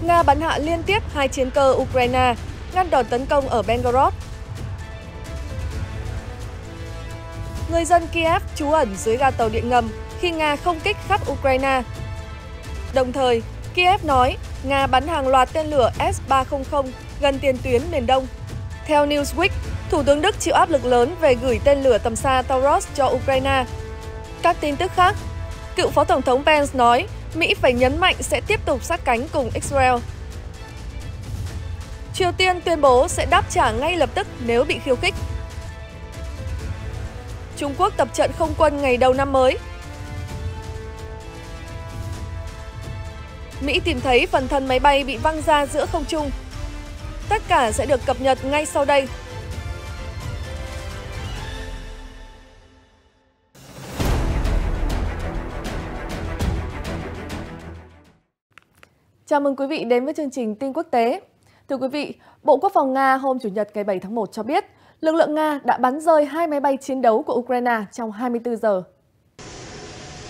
Nga bắn hạ liên tiếp hai chiến cơ Ukraine, ngăn đòn tấn công ở Belgorod. Người dân Kiev trú ẩn dưới ga tàu điện ngầm khi Nga không kích khắp Ukraine. Đồng thời, Kiev nói Nga bắn hàng loạt tên lửa S-300 gần tiền tuyến miền Đông. Theo Newsweek, Thủ tướng Đức chịu áp lực lớn về gửi tên lửa tầm xa Taurus cho Ukraine. Các tin tức khác, cựu Phó Tổng thống Pence nói Mỹ phải nhấn mạnh sẽ tiếp tục sát cánh cùng Israel. Triều Tiên tuyên bố sẽ đáp trả ngay lập tức nếu bị khiêu khích. Trung Quốc tập trận không quân ngày đầu năm mới. Mỹ tìm thấy phần thân máy bay bị văng ra giữa không trung. Tất cả sẽ được cập nhật ngay sau đây Chào mừng quý vị đến với chương trình tin quốc tế. Thưa quý vị, Bộ Quốc phòng Nga hôm Chủ nhật ngày 7 tháng 1 cho biết, lực lượng Nga đã bắn rơi hai máy bay chiến đấu của Ukraine trong 24 giờ.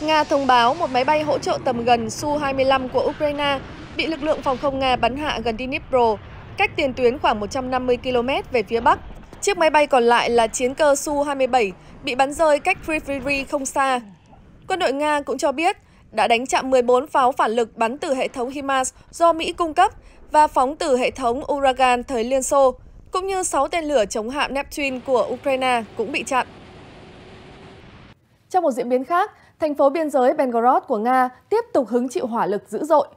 Nga thông báo một máy bay hỗ trợ tầm gần Su-25 của Ukraine bị lực lượng phòng không Nga bắn hạ gần Dnipro, cách tiền tuyến khoảng 150 km về phía Bắc. Chiếc máy bay còn lại là chiến cơ Su-27 bị bắn rơi cách Priviri không xa. Quân đội Nga cũng cho biết đã đánh chặn 14 pháo phản lực bắn từ hệ thống HIMARS do Mỹ cung cấp và phóng từ hệ thống Uragan thời Liên Xô, cũng như 6 tên lửa chống hạm Neptune của Ukraine cũng bị chặn. Trong một diễn biến khác, thành phố biên giới Belgorod của Nga tiếp tục hứng chịu hỏa lực dữ dội.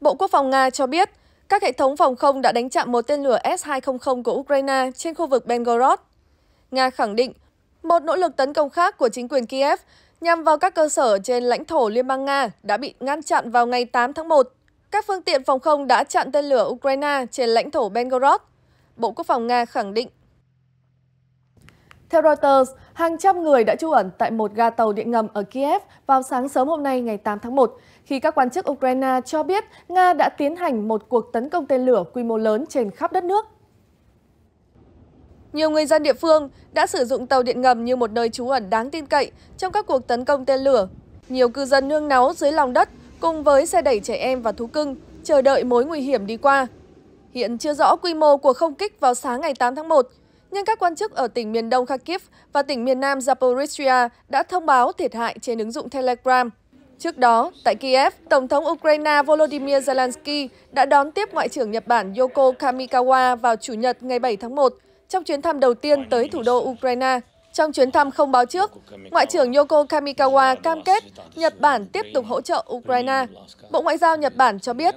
Bộ Quốc phòng Nga cho biết, các hệ thống phòng không đã đánh chặn một tên lửa S-200 của Ukraine trên khu vực Belgorod. Nga khẳng định, một nỗ lực tấn công khác của chính quyền Kiev nhằm vào các cơ sở trên lãnh thổ Liên bang Nga đã bị ngăn chặn vào ngày 8 tháng 1. Các phương tiện phòng không đã chặn tên lửa Ukraine trên lãnh thổ Belgorod. Bộ Quốc phòng Nga khẳng định. Theo Reuters, hàng trăm người đã trú ẩn tại một ga tàu điện ngầm ở Kiev vào sáng sớm hôm nay ngày 8 tháng 1, khi các quan chức Ukraine cho biết Nga đã tiến hành một cuộc tấn công tên lửa quy mô lớn trên khắp đất nước. Nhiều người dân địa phương đã sử dụng tàu điện ngầm như một nơi trú ẩn đáng tin cậy trong các cuộc tấn công tên lửa. Nhiều cư dân nương náu dưới lòng đất cùng với xe đẩy trẻ em và thú cưng chờ đợi mối nguy hiểm đi qua. Hiện chưa rõ quy mô của không kích vào sáng ngày 8 tháng 1, nhưng các quan chức ở tỉnh miền đông Kharkiv và tỉnh miền nam Zaporizhia đã thông báo thiệt hại trên ứng dụng Telegram. Trước đó, tại Kiev, Tổng thống Ukraine Volodymyr Zelensky đã đón tiếp Ngoại trưởng Nhật Bản Yoko Kamikawa vào Chủ nhật ngày 7 tháng 1 trong chuyến thăm đầu tiên tới thủ đô Ukraine. Trong chuyến thăm không báo trước, Ngoại trưởng Yoko Kamikawa cam kết Nhật Bản tiếp tục hỗ trợ Ukraine. Bộ Ngoại giao Nhật Bản cho biết,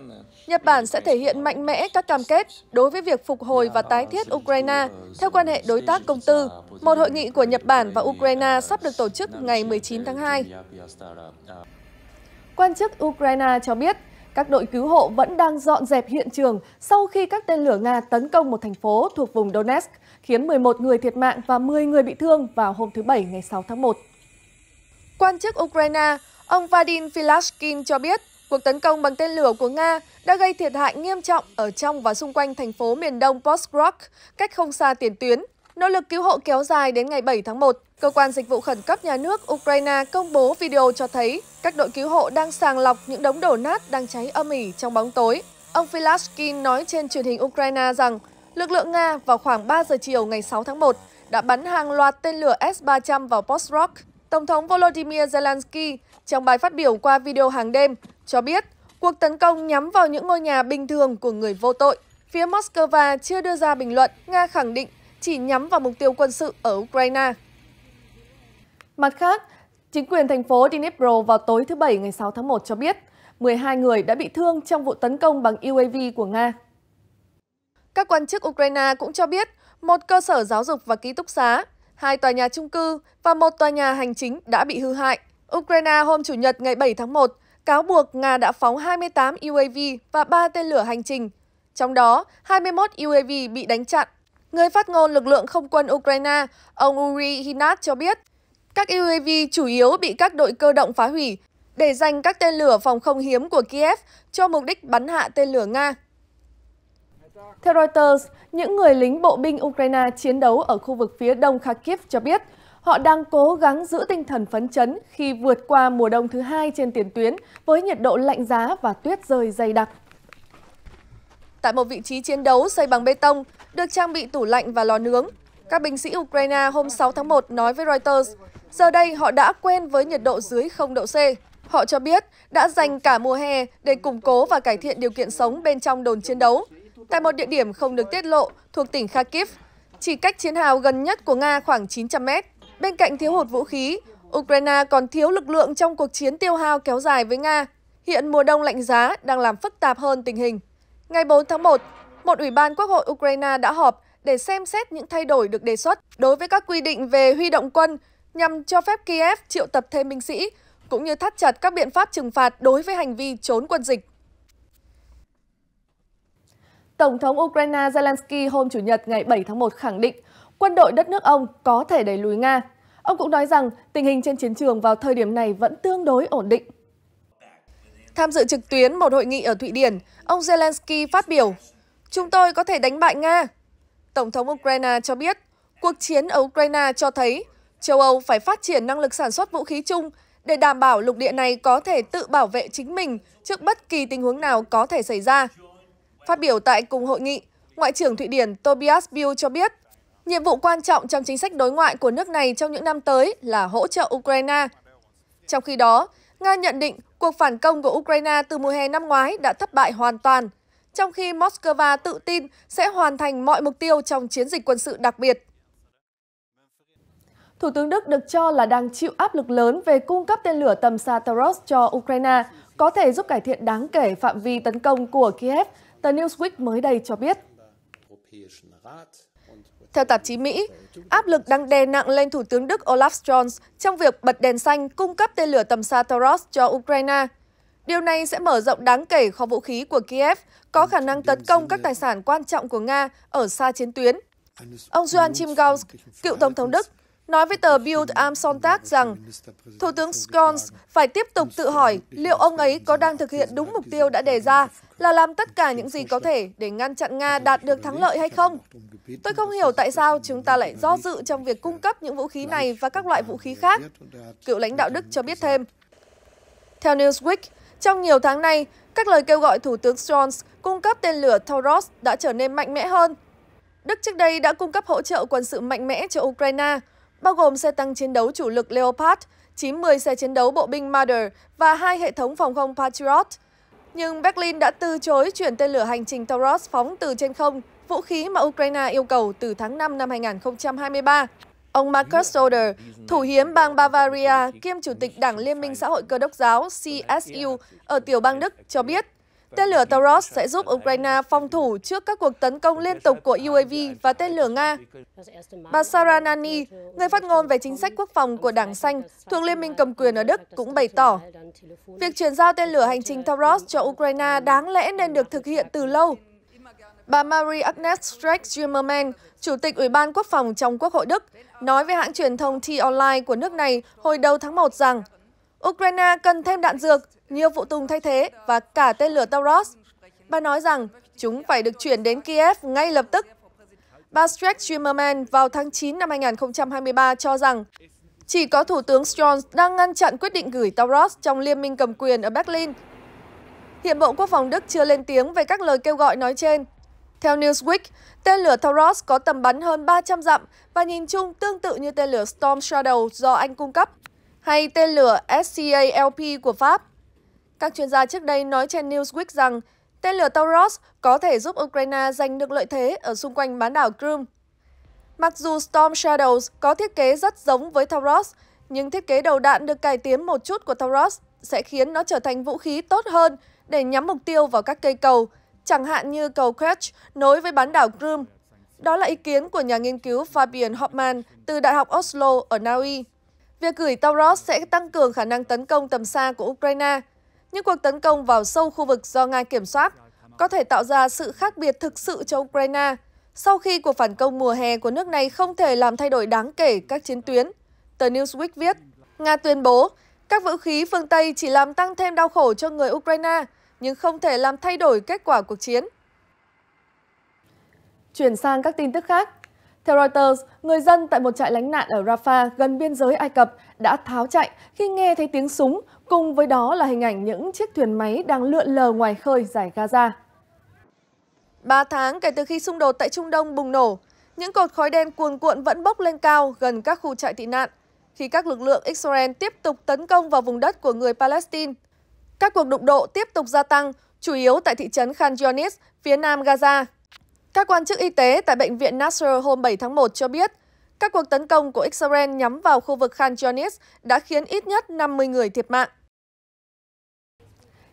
Nhật Bản sẽ thể hiện mạnh mẽ các cam kết đối với việc phục hồi và tái thiết Ukraine theo quan hệ đối tác công tư. Một hội nghị của Nhật Bản và Ukraine sắp được tổ chức ngày 19 tháng 2. Quan chức Ukraine cho biết, các đội cứu hộ vẫn đang dọn dẹp hiện trường sau khi các tên lửa Nga tấn công một thành phố thuộc vùng Donetsk, khiến 11 người thiệt mạng và 10 người bị thương vào hôm thứ Bảy ngày 6 tháng 1. Quan chức Ukraine, ông Vadim Filashkin cho biết cuộc tấn công bằng tên lửa của Nga đã gây thiệt hại nghiêm trọng ở trong và xung quanh thành phố miền đông Postgrok, cách không xa tiền tuyến Nỗ lực cứu hộ kéo dài đến ngày 7 tháng 1, Cơ quan Dịch vụ Khẩn cấp Nhà nước Ukraine công bố video cho thấy các đội cứu hộ đang sàng lọc những đống đổ nát đang cháy âm ỉ trong bóng tối. Ông Filashkin nói trên truyền hình Ukraine rằng lực lượng Nga vào khoảng 3 giờ chiều ngày 6 tháng 1 đã bắn hàng loạt tên lửa S-300 vào Postrok. Tổng thống Volodymyr Zelensky trong bài phát biểu qua video hàng đêm cho biết cuộc tấn công nhắm vào những ngôi nhà bình thường của người vô tội. Phía Moscow chưa đưa ra bình luận, Nga khẳng định chỉ nhắm vào mục tiêu quân sự ở Ukraine. Mặt khác, chính quyền thành phố Dnipro vào tối thứ Bảy ngày 6 tháng 1 cho biết 12 người đã bị thương trong vụ tấn công bằng UAV của Nga. Các quan chức Ukraine cũng cho biết một cơ sở giáo dục và ký túc xá, hai tòa nhà chung cư và một tòa nhà hành chính đã bị hư hại. Ukraine hôm Chủ nhật ngày 7 tháng 1 cáo buộc Nga đã phóng 28 UAV và 3 tên lửa hành trình. Trong đó, 21 UAV bị đánh chặn Người phát ngôn lực lượng không quân Ukraine, ông Uri Hinat cho biết, các UAV chủ yếu bị các đội cơ động phá hủy để dành các tên lửa phòng không hiếm của Kiev cho mục đích bắn hạ tên lửa Nga. Theo Reuters, những người lính bộ binh Ukraine chiến đấu ở khu vực phía đông Kharkiv cho biết họ đang cố gắng giữ tinh thần phấn chấn khi vượt qua mùa đông thứ hai trên tiền tuyến với nhiệt độ lạnh giá và tuyết rơi dày đặc. Tại một vị trí chiến đấu xây bằng bê tông, được trang bị tủ lạnh và lò nướng. Các binh sĩ Ukraine hôm 6 tháng 1 nói với Reuters, giờ đây họ đã quen với nhiệt độ dưới 0 độ C. Họ cho biết đã dành cả mùa hè để củng cố và cải thiện điều kiện sống bên trong đồn chiến đấu. Tại một địa điểm không được tiết lộ thuộc tỉnh Kharkiv, chỉ cách chiến hào gần nhất của Nga khoảng 900 mét. Bên cạnh thiếu hụt vũ khí, Ukraine còn thiếu lực lượng trong cuộc chiến tiêu hao kéo dài với Nga. Hiện mùa đông lạnh giá đang làm phức tạp hơn tình hình. Ngày 4 tháng 1, một ủy ban quốc hội Ukraine đã họp để xem xét những thay đổi được đề xuất đối với các quy định về huy động quân nhằm cho phép Kiev triệu tập thêm binh sĩ, cũng như thắt chặt các biện pháp trừng phạt đối với hành vi trốn quân dịch. Tổng thống Ukraine Zelensky hôm Chủ nhật ngày 7 tháng 1 khẳng định quân đội đất nước ông có thể đẩy lùi Nga. Ông cũng nói rằng tình hình trên chiến trường vào thời điểm này vẫn tương đối ổn định. Tham dự trực tuyến một hội nghị ở Thụy Điển, ông Zelensky phát biểu Chúng tôi có thể đánh bại Nga. Tổng thống Ukraine cho biết, cuộc chiến ở Ukraine cho thấy châu Âu phải phát triển năng lực sản xuất vũ khí chung để đảm bảo lục địa này có thể tự bảo vệ chính mình trước bất kỳ tình huống nào có thể xảy ra. Phát biểu tại cùng hội nghị, Ngoại trưởng Thụy Điển Tobias Bill cho biết, nhiệm vụ quan trọng trong chính sách đối ngoại của nước này trong những năm tới là hỗ trợ Ukraine. Trong khi đó, Nga nhận định cuộc phản công của Ukraine từ mùa hè năm ngoái đã thất bại hoàn toàn trong khi Moscow tự tin sẽ hoàn thành mọi mục tiêu trong chiến dịch quân sự đặc biệt. Thủ tướng Đức được cho là đang chịu áp lực lớn về cung cấp tên lửa tầm xa Taurus cho Ukraine, có thể giúp cải thiện đáng kể phạm vi tấn công của Kiev, tờ Newsweek mới đây cho biết. Theo tạp chí Mỹ, áp lực đang đè nặng lên Thủ tướng Đức Olaf Scholz trong việc bật đèn xanh cung cấp tên lửa tầm xa Taurus cho Ukraine – Điều này sẽ mở rộng đáng kể kho vũ khí của Kiev, có khả năng tấn công các tài sản quan trọng của Nga ở xa chiến tuyến. Ông Johan Chimgaus, cựu Tổng thống Đức, nói với tờ Bild am Sonntag rằng Thủ tướng Scholz phải tiếp tục tự hỏi liệu ông ấy có đang thực hiện đúng mục tiêu đã đề ra là làm tất cả những gì có thể để ngăn chặn Nga đạt được thắng lợi hay không. Tôi không hiểu tại sao chúng ta lại do dự trong việc cung cấp những vũ khí này và các loại vũ khí khác. Cựu lãnh đạo Đức cho biết thêm. Theo Newsweek, trong nhiều tháng nay, các lời kêu gọi Thủ tướng Scholz cung cấp tên lửa Taurus đã trở nên mạnh mẽ hơn. Đức trước đây đã cung cấp hỗ trợ quân sự mạnh mẽ cho Ukraine, bao gồm xe tăng chiến đấu chủ lực Leopard, 90 xe chiến đấu bộ binh Marder và hai hệ thống phòng không Patriot. Nhưng Berlin đã từ chối chuyển tên lửa hành trình Taurus phóng từ trên không, vũ khí mà Ukraine yêu cầu từ tháng 5 năm 2023. Ông Markus Söder, thủ hiến bang Bavaria kiêm chủ tịch Đảng Liên minh Xã hội Cơ đốc giáo CSU ở tiểu bang Đức cho biết, tên lửa Taurus sẽ giúp Ukraine phòng thủ trước các cuộc tấn công liên tục của UAV và tên lửa Nga. Bà Sarah Nani, người phát ngôn về chính sách quốc phòng của Đảng Xanh thuộc Liên minh cầm quyền ở Đức, cũng bày tỏ, việc chuyển giao tên lửa hành trình Taurus cho Ukraine đáng lẽ nên được thực hiện từ lâu Bà Marie Agnes Streck Zimmermann, Chủ tịch Ủy ban Quốc phòng trong Quốc hội Đức, nói với hãng truyền thông T-Online của nước này hồi đầu tháng 1 rằng Ukraine cần thêm đạn dược, nhiều phụ tùng thay thế và cả tên lửa Taurus. Bà nói rằng chúng phải được chuyển đến Kiev ngay lập tức. Bà Strek Zimmerman vào tháng 9 năm 2023 cho rằng chỉ có Thủ tướng Scholz đang ngăn chặn quyết định gửi Taurus trong liên minh cầm quyền ở Berlin. Hiện Bộ Quốc phòng Đức chưa lên tiếng về các lời kêu gọi nói trên, theo Newsweek, tên lửa Taurus có tầm bắn hơn 300 dặm và nhìn chung tương tự như tên lửa Storm Shadow do Anh cung cấp, hay tên lửa SCALP của Pháp. Các chuyên gia trước đây nói trên Newsweek rằng tên lửa Taurus có thể giúp Ukraine giành được lợi thế ở xung quanh bán đảo Crimea. Mặc dù Storm Shadows có thiết kế rất giống với Taurus, nhưng thiết kế đầu đạn được cải tiến một chút của Taurus sẽ khiến nó trở thành vũ khí tốt hơn để nhắm mục tiêu vào các cây cầu, chẳng hạn như cầu Kerch nối với bán đảo Crimea. Đó là ý kiến của nhà nghiên cứu Fabian Hoffman từ Đại học Oslo ở Na Uy. Việc gửi Taurus sẽ tăng cường khả năng tấn công tầm xa của Ukraine. Những cuộc tấn công vào sâu khu vực do Nga kiểm soát có thể tạo ra sự khác biệt thực sự cho Ukraine sau khi cuộc phản công mùa hè của nước này không thể làm thay đổi đáng kể các chiến tuyến. Tờ Newsweek viết, Nga tuyên bố các vũ khí phương Tây chỉ làm tăng thêm đau khổ cho người Ukraine – nhưng không thể làm thay đổi kết quả cuộc chiến. Chuyển sang các tin tức khác. Theo Reuters, người dân tại một trại lánh nạn ở Rafah gần biên giới Ai Cập đã tháo chạy khi nghe thấy tiếng súng, cùng với đó là hình ảnh những chiếc thuyền máy đang lượn lờ ngoài khơi giải Gaza. Ba tháng kể từ khi xung đột tại Trung Đông bùng nổ, những cột khói đen cuồn cuộn vẫn bốc lên cao gần các khu trại tị nạn, khi các lực lượng Israel tiếp tục tấn công vào vùng đất của người Palestine – các cuộc đụng độ tiếp tục gia tăng, chủ yếu tại thị trấn Khan Yunis, phía nam Gaza. Các quan chức y tế tại bệnh viện Nasser hôm 7 tháng 1 cho biết, các cuộc tấn công của Israel nhắm vào khu vực Khan Yunis đã khiến ít nhất 50 người thiệt mạng.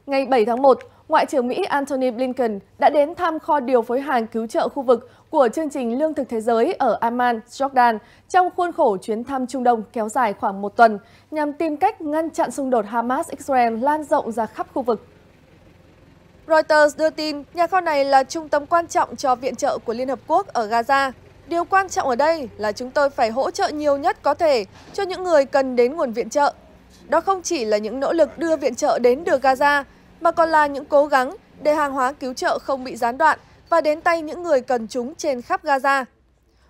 Ngày 7 tháng 1, Ngoại trưởng Mỹ Antony Blinken đã đến thăm kho điều phối hàng cứu trợ khu vực của chương trình Lương thực Thế giới ở Amman, Jordan trong khuôn khổ chuyến thăm Trung Đông kéo dài khoảng một tuần nhằm tìm cách ngăn chặn xung đột Hamas-Israel lan rộng ra khắp khu vực. Reuters đưa tin nhà kho này là trung tâm quan trọng cho viện trợ của Liên Hợp Quốc ở Gaza. Điều quan trọng ở đây là chúng tôi phải hỗ trợ nhiều nhất có thể cho những người cần đến nguồn viện trợ. Đó không chỉ là những nỗ lực đưa viện trợ đến được Gaza, mà còn là những cố gắng để hàng hóa cứu trợ không bị gián đoạn và đến tay những người cần chúng trên khắp Gaza.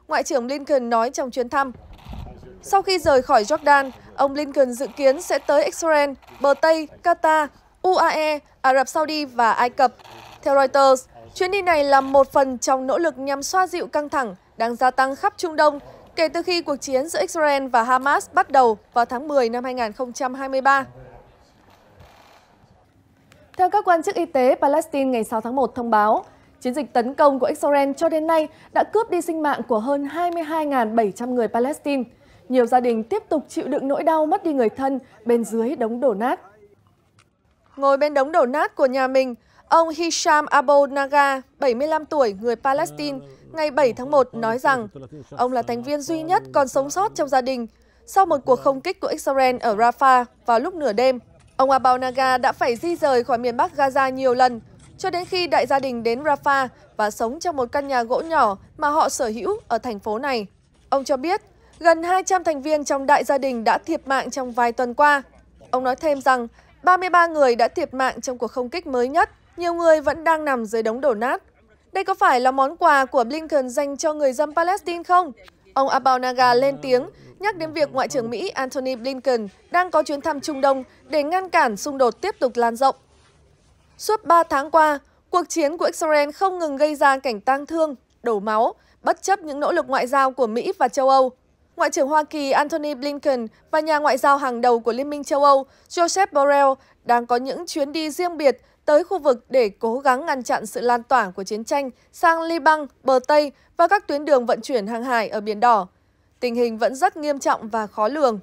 Ngoại trưởng Lincoln nói trong chuyến thăm. Sau khi rời khỏi Jordan, ông Lincoln dự kiến sẽ tới Israel, bờ Tây, Qatar, UAE, Ả Rập Saudi và Ai Cập. Theo Reuters, chuyến đi này là một phần trong nỗ lực nhằm xoa dịu căng thẳng đang gia tăng khắp Trung Đông kể từ khi cuộc chiến giữa Israel và Hamas bắt đầu vào tháng 10 năm 2023. Theo các quan chức y tế, Palestine ngày 6 tháng 1 thông báo, Chiến dịch tấn công của Israel cho đến nay đã cướp đi sinh mạng của hơn 22.700 người Palestine. Nhiều gia đình tiếp tục chịu đựng nỗi đau mất đi người thân bên dưới đống đổ nát. Ngồi bên đống đổ nát của nhà mình, ông Hisham Abo Naga, 75 tuổi, người Palestine, ngày 7 tháng 1 nói rằng ông là thành viên duy nhất còn sống sót trong gia đình sau một cuộc không kích của Israel ở Rafah vào lúc nửa đêm. Ông Naga đã phải di rời khỏi miền Bắc Gaza nhiều lần cho đến khi đại gia đình đến Rafah và sống trong một căn nhà gỗ nhỏ mà họ sở hữu ở thành phố này. Ông cho biết, gần 200 thành viên trong đại gia đình đã thiệt mạng trong vài tuần qua. Ông nói thêm rằng, 33 người đã thiệt mạng trong cuộc không kích mới nhất, nhiều người vẫn đang nằm dưới đống đổ nát. Đây có phải là món quà của Blinken dành cho người dân Palestine không? Ông Abou Naga lên tiếng, nhắc đến việc Ngoại trưởng Mỹ Antony Blinken đang có chuyến thăm Trung Đông để ngăn cản xung đột tiếp tục lan rộng. Suốt 3 tháng qua, cuộc chiến của Israel không ngừng gây ra cảnh tang thương, đổ máu, bất chấp những nỗ lực ngoại giao của Mỹ và châu Âu. Ngoại trưởng Hoa Kỳ Antony Blinken và nhà ngoại giao hàng đầu của Liên minh châu Âu Joseph Borrell đang có những chuyến đi riêng biệt tới khu vực để cố gắng ngăn chặn sự lan tỏa của chiến tranh sang Liban, bờ Tây và các tuyến đường vận chuyển hàng hải ở Biển Đỏ. Tình hình vẫn rất nghiêm trọng và khó lường.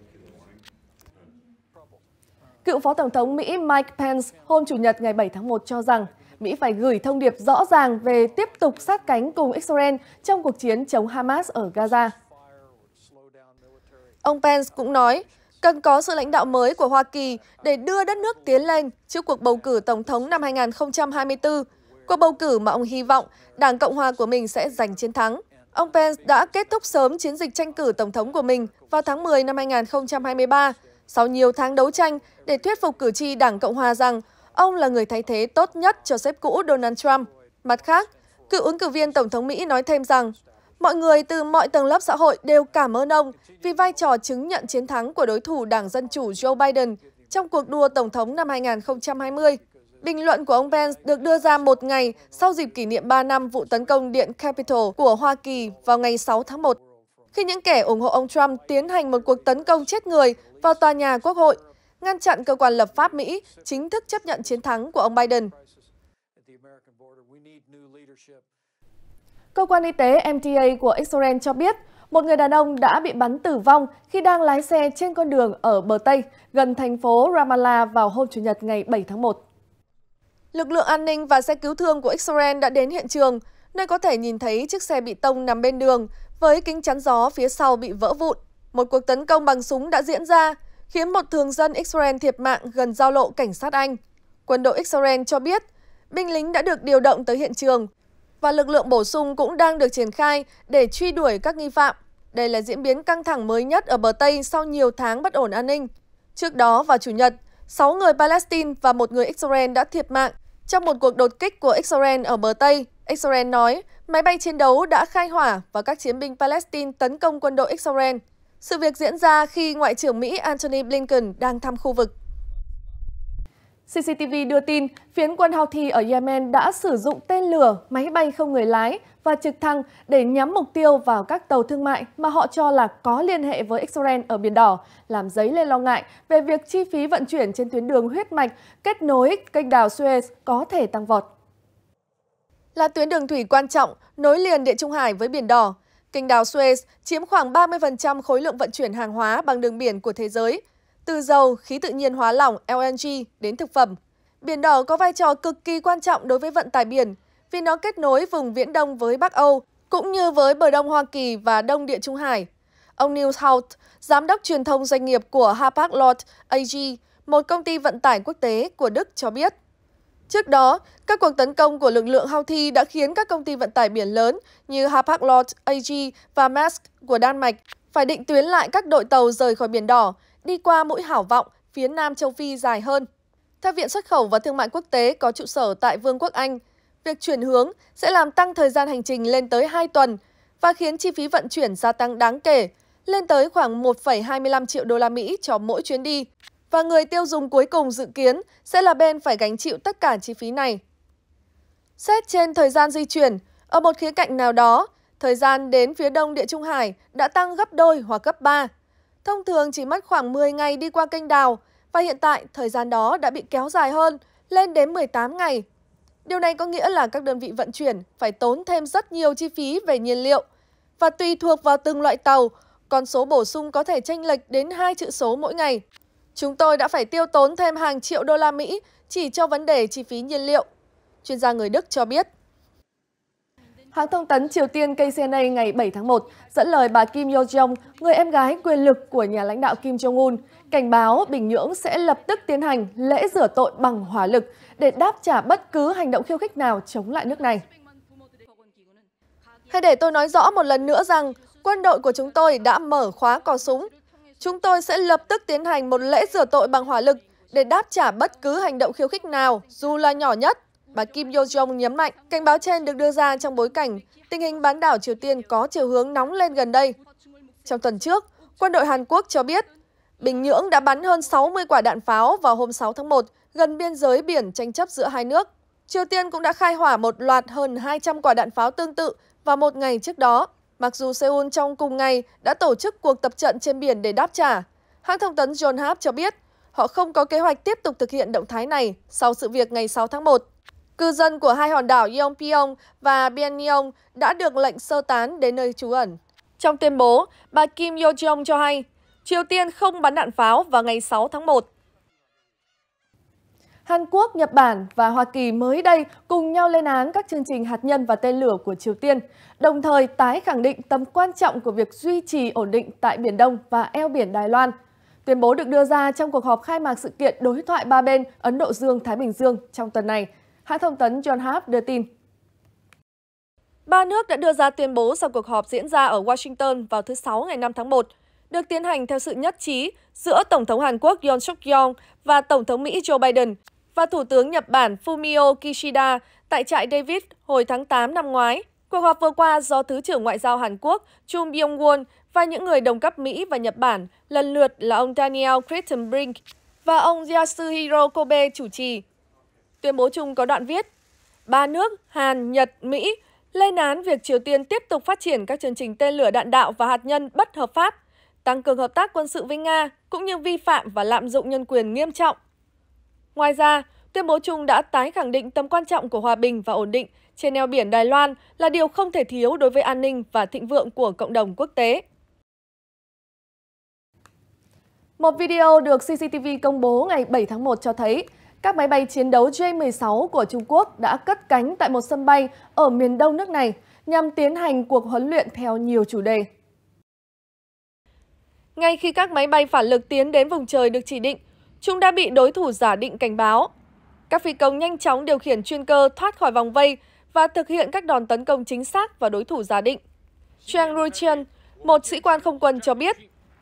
Cựu Phó Tổng thống Mỹ Mike Pence hôm Chủ nhật ngày 7 tháng 1 cho rằng Mỹ phải gửi thông điệp rõ ràng về tiếp tục sát cánh cùng Israel trong cuộc chiến chống Hamas ở Gaza. Ông Pence cũng nói, cần có sự lãnh đạo mới của Hoa Kỳ để đưa đất nước tiến lên trước cuộc bầu cử Tổng thống năm 2024, cuộc bầu cử mà ông hy vọng Đảng Cộng hòa của mình sẽ giành chiến thắng. Ông Pence đã kết thúc sớm chiến dịch tranh cử Tổng thống của mình vào tháng 10 năm 2023, sau nhiều tháng đấu tranh để thuyết phục cử tri Đảng Cộng Hòa rằng ông là người thay thế tốt nhất cho sếp cũ Donald Trump. Mặt khác, cựu ứng cử viên Tổng thống Mỹ nói thêm rằng mọi người từ mọi tầng lớp xã hội đều cảm ơn ông vì vai trò chứng nhận chiến thắng của đối thủ Đảng Dân Chủ Joe Biden trong cuộc đua Tổng thống năm 2020. Bình luận của ông Pence được đưa ra một ngày sau dịp kỷ niệm 3 năm vụ tấn công Điện Capitol của Hoa Kỳ vào ngày 6 tháng 1 khi những kẻ ủng hộ ông Trump tiến hành một cuộc tấn công chết người vào tòa nhà Quốc hội, ngăn chặn cơ quan lập pháp Mỹ chính thức chấp nhận chiến thắng của ông Biden. Cơ quan y tế MTA của Israel cho biết một người đàn ông đã bị bắn tử vong khi đang lái xe trên con đường ở bờ Tây, gần thành phố Ramallah vào hôm Chủ nhật ngày 7 tháng 1. Lực lượng an ninh và xe cứu thương của Israel đã đến hiện trường, nơi có thể nhìn thấy chiếc xe bị tông nằm bên đường với kính chắn gió phía sau bị vỡ vụn. Một cuộc tấn công bằng súng đã diễn ra, khiến một thường dân Israel thiệt mạng gần giao lộ cảnh sát Anh. Quân đội Israel cho biết, binh lính đã được điều động tới hiện trường và lực lượng bổ sung cũng đang được triển khai để truy đuổi các nghi phạm. Đây là diễn biến căng thẳng mới nhất ở bờ Tây sau nhiều tháng bất ổn an ninh. Trước đó vào Chủ nhật, 6 người Palestine và một người Israel đã thiệt mạng trong một cuộc đột kích của Israel ở bờ Tây. Israel nói Máy bay chiến đấu đã khai hỏa và các chiến binh Palestine tấn công quân đội Israel. Sự việc diễn ra khi Ngoại trưởng Mỹ Antony Blinken đang thăm khu vực. CCTV đưa tin, phiến quân Houthi ở Yemen đã sử dụng tên lửa, máy bay không người lái và trực thăng để nhắm mục tiêu vào các tàu thương mại mà họ cho là có liên hệ với Israel ở Biển Đỏ, làm dấy lên lo ngại về việc chi phí vận chuyển trên tuyến đường huyết mạch kết nối kênh đào Suez có thể tăng vọt là tuyến đường thủy quan trọng nối liền Địa Trung Hải với Biển Đỏ. Kênh đào Suez chiếm khoảng 30% khối lượng vận chuyển hàng hóa bằng đường biển của thế giới, từ dầu, khí tự nhiên hóa lỏng LNG đến thực phẩm. Biển Đỏ có vai trò cực kỳ quan trọng đối với vận tải biển vì nó kết nối vùng Viễn Đông với Bắc Âu, cũng như với bờ Đông Hoa Kỳ và Đông Địa Trung Hải. Ông Neil Hout, giám đốc truyền thông doanh nghiệp của Hapag-Lloyd AG, một công ty vận tải quốc tế của Đức cho biết. Trước đó, các cuộc tấn công của lực lượng Houthi đã khiến các công ty vận tải biển lớn như Hapag-Lloyd AG và Maersk của Đan Mạch phải định tuyến lại các đội tàu rời khỏi Biển Đỏ, đi qua mũi hảo vọng phía Nam châu Phi dài hơn. Theo Viện Xuất khẩu và Thương mại Quốc tế có trụ sở tại Vương quốc Anh, việc chuyển hướng sẽ làm tăng thời gian hành trình lên tới 2 tuần và khiến chi phí vận chuyển gia tăng đáng kể, lên tới khoảng 1,25 triệu đô la Mỹ cho mỗi chuyến đi và người tiêu dùng cuối cùng dự kiến sẽ là bên phải gánh chịu tất cả chi phí này. Xét trên thời gian di chuyển, ở một khía cạnh nào đó, thời gian đến phía đông Địa Trung Hải đã tăng gấp đôi hoặc gấp 3. Thông thường chỉ mất khoảng 10 ngày đi qua kênh đào và hiện tại thời gian đó đã bị kéo dài hơn, lên đến 18 ngày. Điều này có nghĩa là các đơn vị vận chuyển phải tốn thêm rất nhiều chi phí về nhiên liệu và tùy thuộc vào từng loại tàu, con số bổ sung có thể chênh lệch đến hai chữ số mỗi ngày. Chúng tôi đã phải tiêu tốn thêm hàng triệu đô la Mỹ chỉ cho vấn đề chi phí nhiên liệu, chuyên gia người Đức cho biết. Hãng thông tấn Triều Tiên KCNA ngày 7 tháng 1 dẫn lời bà Kim Yo Jong, người em gái quyền lực của nhà lãnh đạo Kim Jong-un, cảnh báo Bình Nhưỡng sẽ lập tức tiến hành lễ rửa tội bằng hỏa lực để đáp trả bất cứ hành động khiêu khích nào chống lại nước này. Hãy để tôi nói rõ một lần nữa rằng quân đội của chúng tôi đã mở khóa cò súng Chúng tôi sẽ lập tức tiến hành một lễ rửa tội bằng hỏa lực để đáp trả bất cứ hành động khiêu khích nào, dù là nhỏ nhất. Bà Kim Yo Jong nhấn mạnh, cảnh báo trên được đưa ra trong bối cảnh tình hình bán đảo Triều Tiên có chiều hướng nóng lên gần đây. Trong tuần trước, quân đội Hàn Quốc cho biết Bình Nhưỡng đã bắn hơn 60 quả đạn pháo vào hôm 6 tháng 1 gần biên giới biển tranh chấp giữa hai nước. Triều Tiên cũng đã khai hỏa một loạt hơn 200 quả đạn pháo tương tự vào một ngày trước đó mặc dù Seoul trong cùng ngày đã tổ chức cuộc tập trận trên biển để đáp trả. Hãng thông tấn Yonhap cho biết họ không có kế hoạch tiếp tục thực hiện động thái này sau sự việc ngày 6 tháng 1. Cư dân của hai hòn đảo Yeongpyeong và Bienyeong đã được lệnh sơ tán đến nơi trú ẩn. Trong tuyên bố, bà Kim Yo Jong cho hay Triều Tiên không bắn đạn pháo vào ngày 6 tháng 1 Hàn Quốc, Nhật Bản và Hoa Kỳ mới đây cùng nhau lên án các chương trình hạt nhân và tên lửa của Triều Tiên, đồng thời tái khẳng định tầm quan trọng của việc duy trì ổn định tại Biển Đông và eo biển Đài Loan. Tuyên bố được đưa ra trong cuộc họp khai mạc sự kiện đối thoại ba bên Ấn Độ Dương-Thái Bình Dương trong tuần này. Hãng thông tấn John Hap đưa tin. Ba nước đã đưa ra tuyên bố sau cuộc họp diễn ra ở Washington vào thứ Sáu ngày 5 tháng 1, được tiến hành theo sự nhất trí giữa Tổng thống Hàn Quốc Yoon suk yeol và Tổng thống Mỹ Joe Biden và Thủ tướng Nhật Bản Fumio Kishida tại trại David hồi tháng 8 năm ngoái. Cuộc họp vừa qua do Thứ trưởng Ngoại giao Hàn Quốc Chung Byung-won và những người đồng cấp Mỹ và Nhật Bản lần lượt là ông Daniel Crittenbrink và ông Yasuhiro Kobe chủ trì. Tuyên bố chung có đoạn viết, ba nước Hàn, Nhật, Mỹ lên án việc Triều Tiên tiếp tục phát triển các chương trình tên lửa đạn đạo và hạt nhân bất hợp pháp, tăng cường hợp tác quân sự với Nga cũng như vi phạm và lạm dụng nhân quyền nghiêm trọng. Ngoài ra, tuyên bố chung đã tái khẳng định tầm quan trọng của hòa bình và ổn định trên eo biển Đài Loan là điều không thể thiếu đối với an ninh và thịnh vượng của cộng đồng quốc tế. Một video được CCTV công bố ngày 7 tháng 1 cho thấy các máy bay chiến đấu J-16 của Trung Quốc đã cất cánh tại một sân bay ở miền đông nước này nhằm tiến hành cuộc huấn luyện theo nhiều chủ đề. Ngay khi các máy bay phản lực tiến đến vùng trời được chỉ định, chúng đã bị đối thủ giả định cảnh báo. Các phi công nhanh chóng điều khiển chuyên cơ thoát khỏi vòng vây và thực hiện các đòn tấn công chính xác vào đối thủ giả định. Chang Ruichen, một sĩ quan không quân cho biết,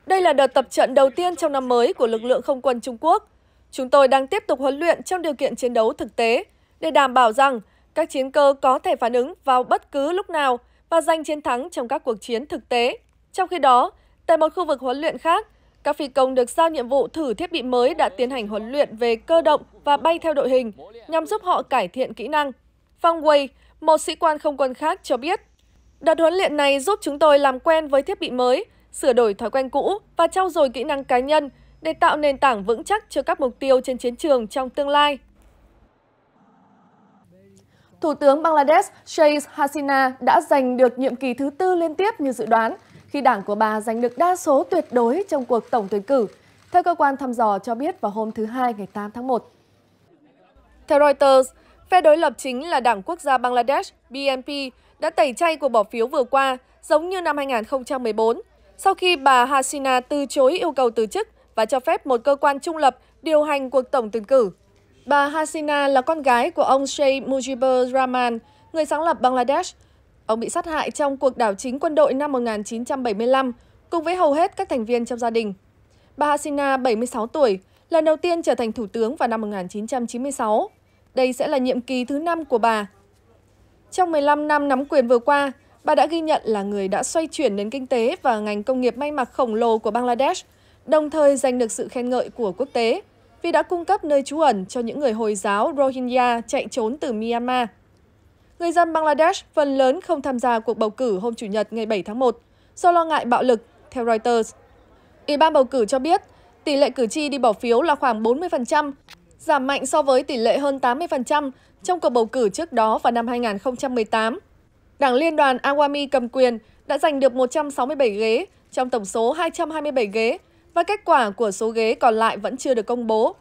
đây là đợt tập trận đầu tiên trong năm mới của lực lượng không quân Trung Quốc. Chúng tôi đang tiếp tục huấn luyện trong điều kiện chiến đấu thực tế để đảm bảo rằng các chiến cơ có thể phản ứng vào bất cứ lúc nào và giành chiến thắng trong các cuộc chiến thực tế. Trong khi đó, tại một khu vực huấn luyện khác, các phi công được giao nhiệm vụ thử thiết bị mới đã tiến hành huấn luyện về cơ động và bay theo đội hình, nhằm giúp họ cải thiện kỹ năng. Fang Wei, một sĩ quan không quân khác cho biết, đợt huấn luyện này giúp chúng tôi làm quen với thiết bị mới, sửa đổi thói quen cũ và trau dồi kỹ năng cá nhân để tạo nền tảng vững chắc cho các mục tiêu trên chiến trường trong tương lai. Thủ tướng Bangladesh Sheikh Hasina đã giành được nhiệm kỳ thứ tư liên tiếp như dự đoán – khi đảng của bà giành được đa số tuyệt đối trong cuộc tổng tuyển cử, theo cơ quan thăm dò cho biết vào hôm thứ Hai ngày 8 tháng 1. Theo Reuters, phe đối lập chính là Đảng Quốc gia Bangladesh, BNP, đã tẩy chay cuộc bỏ phiếu vừa qua, giống như năm 2014, sau khi bà Hasina từ chối yêu cầu từ chức và cho phép một cơ quan trung lập điều hành cuộc tổng tuyển cử. Bà Hasina là con gái của ông Sheikh Mujibur Rahman, người sáng lập Bangladesh, Ông bị sát hại trong cuộc đảo chính quân đội năm 1975, cùng với hầu hết các thành viên trong gia đình. Bà Hasina, 76 tuổi, lần đầu tiên trở thành thủ tướng vào năm 1996. Đây sẽ là nhiệm kỳ thứ 5 của bà. Trong 15 năm nắm quyền vừa qua, bà đã ghi nhận là người đã xoay chuyển đến kinh tế và ngành công nghiệp may mặc khổng lồ của Bangladesh, đồng thời giành được sự khen ngợi của quốc tế vì đã cung cấp nơi trú ẩn cho những người Hồi giáo Rohingya chạy trốn từ Myanmar người dân Bangladesh phần lớn không tham gia cuộc bầu cử hôm Chủ nhật ngày 7 tháng 1 do lo ngại bạo lực, theo Reuters. Ủy ban bầu cử cho biết tỷ lệ cử tri đi bỏ phiếu là khoảng 40%, giảm mạnh so với tỷ lệ hơn 80% trong cuộc bầu cử trước đó vào năm 2018. Đảng Liên đoàn Awami cầm quyền đã giành được 167 ghế trong tổng số 227 ghế và kết quả của số ghế còn lại vẫn chưa được công bố.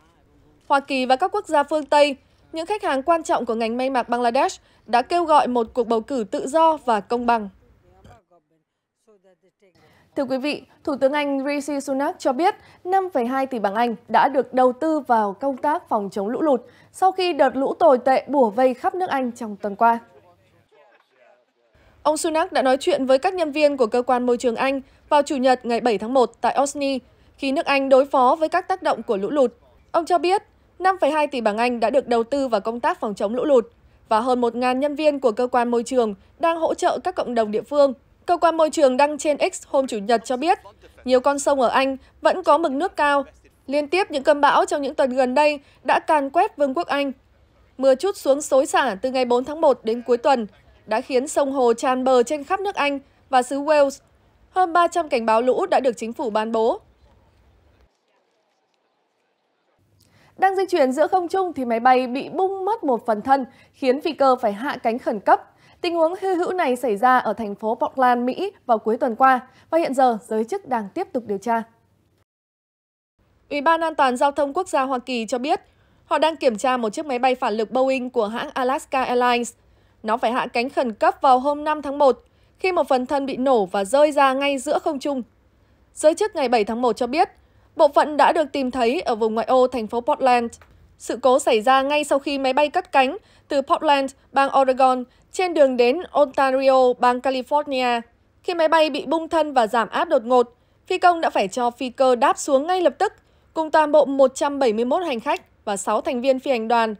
Hoa Kỳ và các quốc gia phương Tây, những khách hàng quan trọng của ngành may mặc Bangladesh đã kêu gọi một cuộc bầu cử tự do và công bằng. Thưa quý vị, Thủ tướng Anh Rishi Sunak cho biết 5,2 tỷ bảng Anh đã được đầu tư vào công tác phòng chống lũ lụt sau khi đợt lũ tồi tệ bủa vây khắp nước Anh trong tuần qua. Ông Sunak đã nói chuyện với các nhân viên của cơ quan môi trường Anh vào Chủ nhật ngày 7 tháng 1 tại Osney, khi nước Anh đối phó với các tác động của lũ lụt. Ông cho biết 5,2 tỷ bảng Anh đã được đầu tư vào công tác phòng chống lũ lụt và hơn 1.000 nhân viên của cơ quan môi trường đang hỗ trợ các cộng đồng địa phương. Cơ quan môi trường đăng trên X hôm Chủ nhật cho biết, nhiều con sông ở Anh vẫn có mực nước cao. Liên tiếp những cơn bão trong những tuần gần đây đã càn quét Vương quốc Anh. Mưa chút xuống xối xả từ ngày 4 tháng 1 đến cuối tuần đã khiến sông hồ tràn bờ trên khắp nước Anh và xứ Wales. Hơn 300 cảnh báo lũ đã được chính phủ ban bố. Đang di chuyển giữa không trung thì máy bay bị bung mất một phần thân, khiến phi cơ phải hạ cánh khẩn cấp. Tình huống hư hữu này xảy ra ở thành phố Portland, Mỹ vào cuối tuần qua và hiện giờ giới chức đang tiếp tục điều tra. Ủy ban An toàn Giao thông Quốc gia Hoa Kỳ cho biết họ đang kiểm tra một chiếc máy bay phản lực Boeing của hãng Alaska Airlines. Nó phải hạ cánh khẩn cấp vào hôm 5 tháng 1 khi một phần thân bị nổ và rơi ra ngay giữa không trung. Giới chức ngày 7 tháng 1 cho biết Bộ phận đã được tìm thấy ở vùng ngoại ô thành phố Portland. Sự cố xảy ra ngay sau khi máy bay cất cánh từ Portland, bang Oregon, trên đường đến Ontario, bang California. Khi máy bay bị bung thân và giảm áp đột ngột, phi công đã phải cho phi cơ đáp xuống ngay lập tức, cùng toàn bộ 171 hành khách và 6 thành viên phi hành đoàn.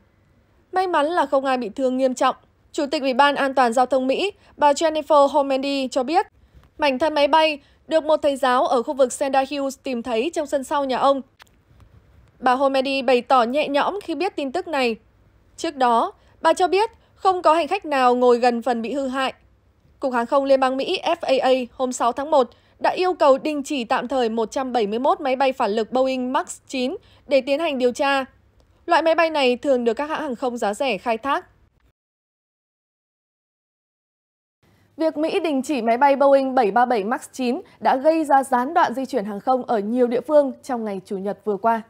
May mắn là không ai bị thương nghiêm trọng. Chủ tịch Ủy ban An toàn Giao thông Mỹ, bà Jennifer Homendy cho biết, mảnh thân máy bay được một thầy giáo ở khu vực Senda Hills tìm thấy trong sân sau nhà ông. Bà Homedy bày tỏ nhẹ nhõm khi biết tin tức này. Trước đó, bà cho biết không có hành khách nào ngồi gần phần bị hư hại. Cục Hàng không Liên bang Mỹ FAA hôm 6 tháng 1 đã yêu cầu đình chỉ tạm thời 171 máy bay phản lực Boeing MAX 9 để tiến hành điều tra. Loại máy bay này thường được các hãng hàng không giá rẻ khai thác Việc Mỹ đình chỉ máy bay Boeing 737 MAX 9 đã gây ra gián đoạn di chuyển hàng không ở nhiều địa phương trong ngày Chủ nhật vừa qua.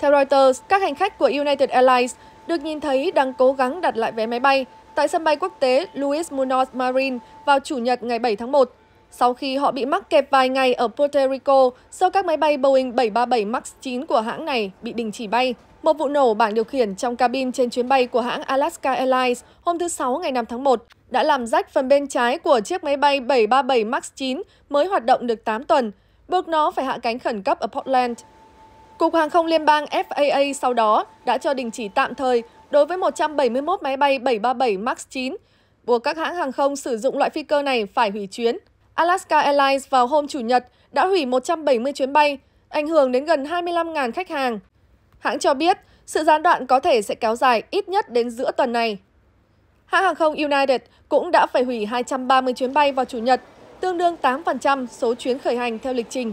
Theo Reuters, các hành khách của United Airlines được nhìn thấy đang cố gắng đặt lại vé máy bay tại sân bay quốc tế Luis Munoz Marin vào Chủ nhật ngày 7 tháng 1, sau khi họ bị mắc kẹt vài ngày ở Puerto Rico sau các máy bay Boeing 737 MAX 9 của hãng này bị đình chỉ bay. Một vụ nổ bảng điều khiển trong cabin trên chuyến bay của hãng Alaska Airlines hôm thứ Sáu ngày 5 tháng 1 đã làm rách phần bên trái của chiếc máy bay 737 MAX 9 mới hoạt động được 8 tuần, buộc nó phải hạ cánh khẩn cấp ở Portland. Cục Hàng không Liên bang FAA sau đó đã cho đình chỉ tạm thời đối với 171 máy bay 737 MAX 9, buộc các hãng hàng không sử dụng loại phi cơ này phải hủy chuyến. Alaska Airlines vào hôm Chủ nhật đã hủy 170 chuyến bay, ảnh hưởng đến gần 25.000 khách hàng. Hãng cho biết sự gián đoạn có thể sẽ kéo dài ít nhất đến giữa tuần này. Hãng hàng không United cũng đã phải hủy 230 chuyến bay vào Chủ nhật, tương đương 8% số chuyến khởi hành theo lịch trình.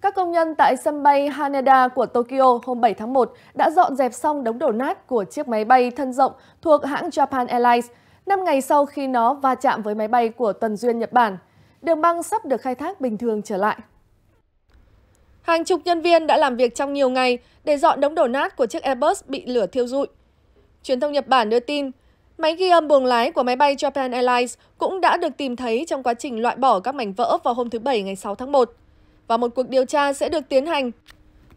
Các công nhân tại sân bay Haneda của Tokyo hôm 7 tháng 1 đã dọn dẹp xong đống đổ nát của chiếc máy bay thân rộng thuộc hãng Japan Airlines 5 ngày sau khi nó va chạm với máy bay của Tần Duyên Nhật Bản. Đường băng sắp được khai thác bình thường trở lại. Hàng chục nhân viên đã làm việc trong nhiều ngày để dọn đống đổ nát của chiếc Airbus bị lửa thiêu rụi. Truyền thông Nhật Bản đưa tin, Máy ghi âm buồng lái của máy bay Japan Airlines cũng đã được tìm thấy trong quá trình loại bỏ các mảnh vỡ vào hôm thứ Bảy ngày 6 tháng 1. Và một cuộc điều tra sẽ được tiến hành.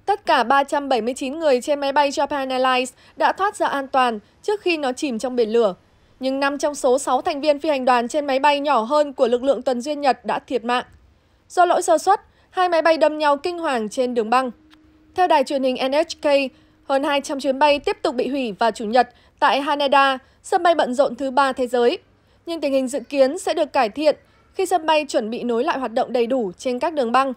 Tất cả 379 người trên máy bay Japan Airlines đã thoát ra an toàn trước khi nó chìm trong biển lửa. Nhưng 5 trong số 6 thành viên phi hành đoàn trên máy bay nhỏ hơn của lực lượng tuần duyên Nhật đã thiệt mạng. Do lỗi sơ suất, hai máy bay đâm nhau kinh hoàng trên đường băng. Theo đài truyền hình NHK, hơn 200 chuyến bay tiếp tục bị hủy vào Chủ nhật tại Haneda, sân bay bận rộn thứ ba thế giới. Nhưng tình hình dự kiến sẽ được cải thiện khi sân bay chuẩn bị nối lại hoạt động đầy đủ trên các đường băng.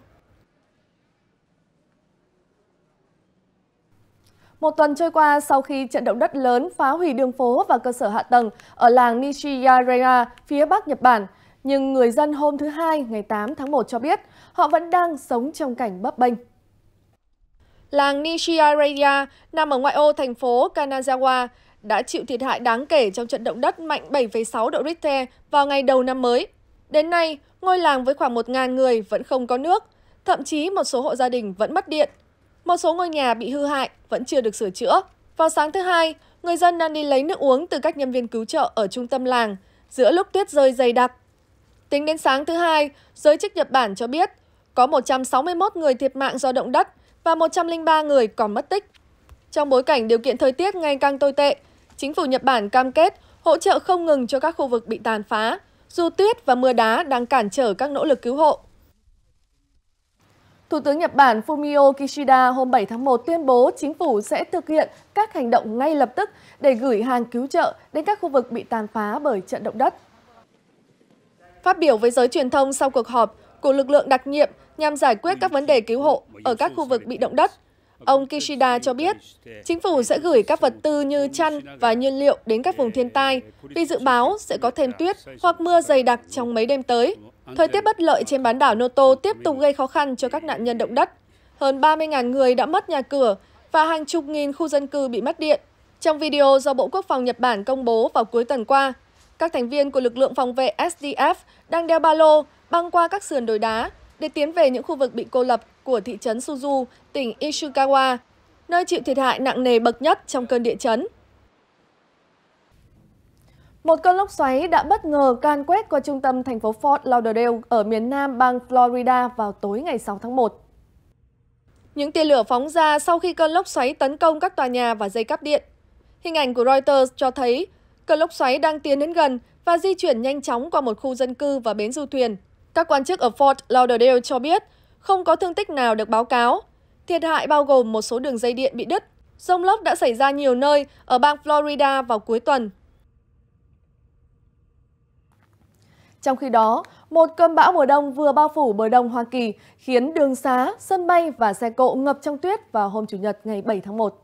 Một tuần trôi qua sau khi trận động đất lớn phá hủy đường phố và cơ sở hạ tầng ở làng Nishiyaraya, phía bắc Nhật Bản, nhưng người dân hôm thứ Hai, ngày 8 tháng 1 cho biết họ vẫn đang sống trong cảnh bấp bênh. Làng Nishiyaraya nằm ở ngoại ô thành phố Kanazawa, đã chịu thiệt hại đáng kể trong trận động đất mạnh 7,6 độ Richter vào ngày đầu năm mới. Đến nay, ngôi làng với khoảng 1.000 người vẫn không có nước, thậm chí một số hộ gia đình vẫn mất điện. Một số ngôi nhà bị hư hại vẫn chưa được sửa chữa. Vào sáng thứ hai, người dân đang đi lấy nước uống từ các nhân viên cứu trợ ở trung tâm làng giữa lúc tuyết rơi dày đặc. Tính đến sáng thứ hai, giới chức Nhật Bản cho biết có 161 người thiệt mạng do động đất và 103 người còn mất tích. Trong bối cảnh điều kiện thời tiết ngày càng tồi tệ, chính phủ Nhật Bản cam kết hỗ trợ không ngừng cho các khu vực bị tàn phá, dù tuyết và mưa đá đang cản trở các nỗ lực cứu hộ. Thủ tướng Nhật Bản Fumio Kishida hôm 7 tháng 1 tuyên bố chính phủ sẽ thực hiện các hành động ngay lập tức để gửi hàng cứu trợ đến các khu vực bị tàn phá bởi trận động đất. Phát biểu với giới truyền thông sau cuộc họp của lực lượng đặc nhiệm nhằm giải quyết các vấn đề cứu hộ ở các khu vực bị động đất, Ông Kishida cho biết, chính phủ sẽ gửi các vật tư như chăn và nhiên liệu đến các vùng thiên tai, vì dự báo sẽ có thêm tuyết hoặc mưa dày đặc trong mấy đêm tới. Thời tiết bất lợi trên bán đảo Noto tiếp tục gây khó khăn cho các nạn nhân động đất. Hơn 30.000 người đã mất nhà cửa và hàng chục nghìn khu dân cư bị mất điện. Trong video do Bộ Quốc phòng Nhật Bản công bố vào cuối tuần qua, các thành viên của lực lượng phòng vệ SDF đang đeo ba lô băng qua các sườn đồi đá để tiến về những khu vực bị cô lập của thị trấn Suzu, tỉnh Ishikawa, nơi chịu thiệt hại nặng nề bậc nhất trong cơn địa chấn. Một cơn lốc xoáy đã bất ngờ can quét qua trung tâm thành phố Fort Lauderdale ở miền nam bang Florida vào tối ngày 6 tháng 1. Những tia lửa phóng ra sau khi cơn lốc xoáy tấn công các tòa nhà và dây cáp điện. Hình ảnh của Reuters cho thấy cơn lốc xoáy đang tiến đến gần và di chuyển nhanh chóng qua một khu dân cư và bến du thuyền. Các quan chức ở Fort Lauderdale cho biết không có thương tích nào được báo cáo. Thiệt hại bao gồm một số đường dây điện bị đứt. Rông lốc đã xảy ra nhiều nơi ở bang Florida vào cuối tuần. Trong khi đó, một cơn bão mùa đông vừa bao phủ bờ đông Hoa Kỳ khiến đường xá, sân bay và xe cộ ngập trong tuyết vào hôm Chủ nhật ngày 7 tháng 1.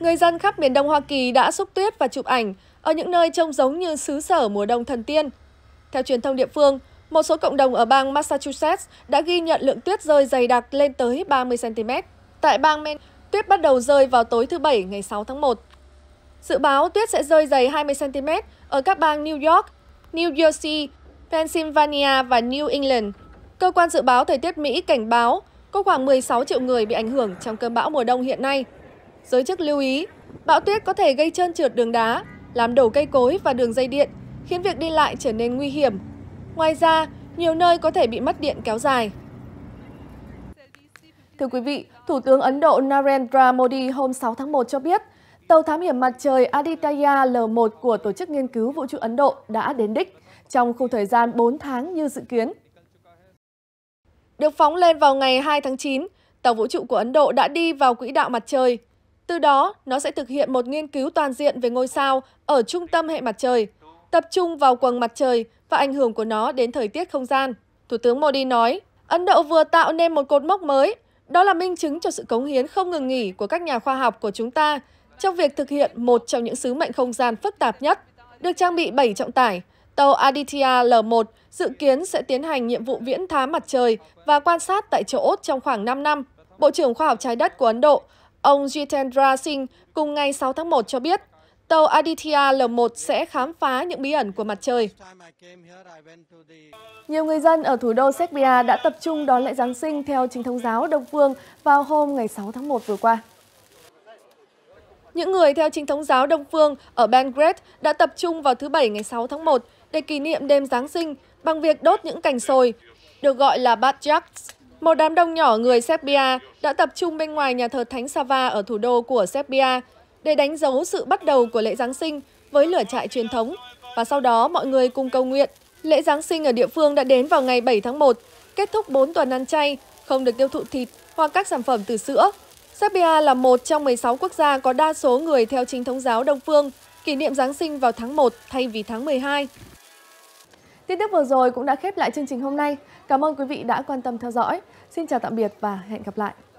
Người dân khắp miền đông Hoa Kỳ đã xúc tuyết và chụp ảnh ở những nơi trông giống như xứ sở mùa đông thần tiên. Theo truyền thông địa phương, một số cộng đồng ở bang Massachusetts đã ghi nhận lượng tuyết rơi dày đặc lên tới 30cm. Tại bang Maine, tuyết bắt đầu rơi vào tối thứ Bảy ngày 6 tháng 1. Dự báo tuyết sẽ rơi dày 20cm ở các bang New York, New Jersey, Pennsylvania và New England. Cơ quan dự báo thời tiết Mỹ cảnh báo có khoảng 16 triệu người bị ảnh hưởng trong cơn bão mùa đông hiện nay. Giới chức lưu ý, bão tuyết có thể gây trơn trượt đường đá, làm đổ cây cối và đường dây điện, khiến việc đi lại trở nên nguy hiểm Ngoài ra, nhiều nơi có thể bị mất điện kéo dài. Thưa quý vị, Thủ tướng Ấn Độ Narendra Modi hôm 6 tháng 1 cho biết, tàu thám hiểm mặt trời Aditya L1 của Tổ chức Nghiên cứu Vũ trụ Ấn Độ đã đến đích trong khu thời gian 4 tháng như dự kiến. Được phóng lên vào ngày 2 tháng 9, tàu vũ trụ của Ấn Độ đã đi vào quỹ đạo mặt trời. Từ đó, nó sẽ thực hiện một nghiên cứu toàn diện về ngôi sao ở trung tâm hệ mặt trời – tập trung vào quầng mặt trời và ảnh hưởng của nó đến thời tiết không gian. Thủ tướng Modi nói, Ấn Độ vừa tạo nên một cột mốc mới, đó là minh chứng cho sự cống hiến không ngừng nghỉ của các nhà khoa học của chúng ta trong việc thực hiện một trong những sứ mệnh không gian phức tạp nhất. Được trang bị 7 trọng tải, tàu Aditya L1 dự kiến sẽ tiến hành nhiệm vụ viễn thám mặt trời và quan sát tại chỗ trong khoảng 5 năm. Bộ trưởng Khoa học Trái đất của Ấn Độ, ông Jitendra Singh cùng ngày 6 tháng 1 cho biết Tàu Aditya L1 sẽ khám phá những bí ẩn của mặt trời. Nhiều người dân ở thủ đô Serbia đã tập trung đón lễ Giáng sinh theo chính thống giáo Đông Phương vào hôm ngày 6 tháng 1 vừa qua. Những người theo chính thống giáo Đông Phương ở Belgrade đã tập trung vào thứ Bảy ngày 6 tháng 1 để kỷ niệm đêm Giáng sinh bằng việc đốt những cành sồi, được gọi là Batjaks. Một đám đông nhỏ người Serbia đã tập trung bên ngoài nhà thờ Thánh Sava ở thủ đô của Serbia để đánh dấu sự bắt đầu của lễ Giáng sinh với lửa trại truyền thống. Và sau đó mọi người cùng cầu nguyện. Lễ Giáng sinh ở địa phương đã đến vào ngày 7 tháng 1, kết thúc 4 tuần ăn chay, không được tiêu thụ thịt hoặc các sản phẩm từ sữa. Serbia là một trong 16 quốc gia có đa số người theo chính thống giáo Đông Phương, kỷ niệm Giáng sinh vào tháng 1 thay vì tháng 12. Tin tức vừa rồi cũng đã khép lại chương trình hôm nay. Cảm ơn quý vị đã quan tâm theo dõi. Xin chào tạm biệt và hẹn gặp lại.